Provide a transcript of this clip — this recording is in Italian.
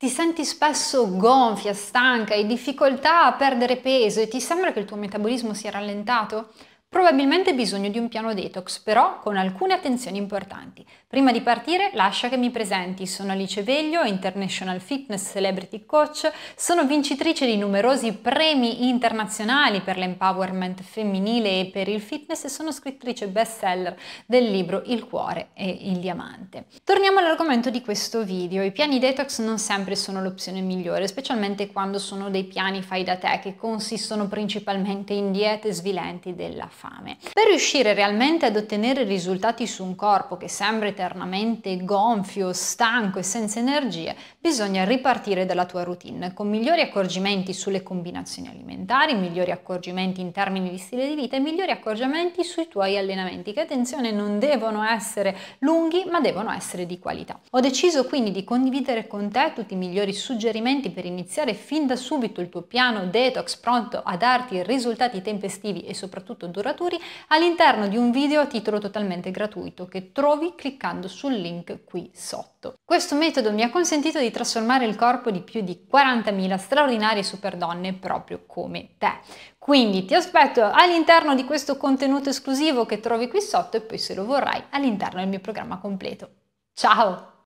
Ti senti spesso gonfia, stanca, hai difficoltà a perdere peso e ti sembra che il tuo metabolismo sia rallentato? Probabilmente bisogno di un piano detox, però con alcune attenzioni importanti. Prima di partire lascia che mi presenti, sono Alice Veglio, International Fitness Celebrity Coach, sono vincitrice di numerosi premi internazionali per l'empowerment femminile e per il fitness e sono scrittrice bestseller del libro Il cuore e il diamante. Torniamo all'argomento di questo video, i piani detox non sempre sono l'opzione migliore, specialmente quando sono dei piani fai da te che consistono principalmente in diete svilenti della fame. Per riuscire realmente ad ottenere risultati su un corpo che sembra eternamente gonfio, stanco e senza energie, bisogna ripartire dalla tua routine con migliori accorgimenti sulle combinazioni alimentari, migliori accorgimenti in termini di stile di vita e migliori accorgimenti sui tuoi allenamenti che attenzione non devono essere lunghi ma devono essere di qualità. Ho deciso quindi di condividere con te tutti i migliori suggerimenti per iniziare fin da subito il tuo piano detox pronto a darti risultati tempestivi e soprattutto durativi lavoratori all'interno di un video a titolo totalmente gratuito che trovi cliccando sul link qui sotto. Questo metodo mi ha consentito di trasformare il corpo di più di 40.000 straordinarie superdonne proprio come te. Quindi ti aspetto all'interno di questo contenuto esclusivo che trovi qui sotto e poi se lo vorrai all'interno del mio programma completo. Ciao!